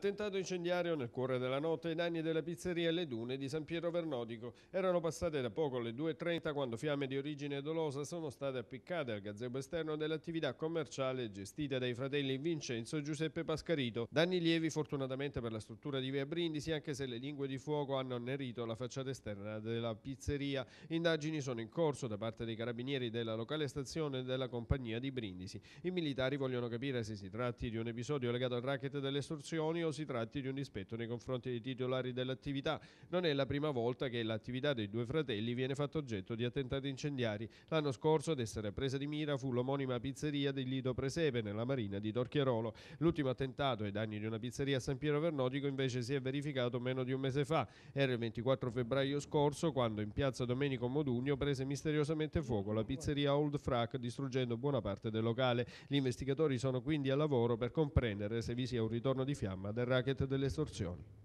Attentato incendiario nel cuore della notte i danni della pizzeria Le Dune di San Piero Vernodico. Erano passate da poco le 2.30 quando fiamme di origine dolosa sono state appiccate al gazebo esterno dell'attività commerciale gestita dai fratelli Vincenzo e Giuseppe Pascarito. Danni lievi fortunatamente per la struttura di via Brindisi anche se le lingue di fuoco hanno annerito la facciata esterna della pizzeria. Indagini sono in corso da parte dei carabinieri della locale stazione della compagnia di Brindisi. I militari vogliono capire se si tratti di un episodio legato al racket delle estorsioni o si tratti di un dispetto nei confronti dei titolari dell'attività. Non è la prima volta che l'attività dei due fratelli viene fatta oggetto di attentati incendiari. L'anno scorso ad essere presa di mira fu l'omonima pizzeria di Lido Presepe nella marina di Torchiarolo. L'ultimo attentato ai danni di una pizzeria a San Piero Vernotico invece si è verificato meno di un mese fa. Era il 24 febbraio scorso quando in piazza Domenico Modugno prese misteriosamente fuoco la pizzeria Old Frac distruggendo buona parte del locale. Gli investigatori sono quindi al lavoro per comprendere se vi sia un ritorno di fiamma del racket e delle estorsioni.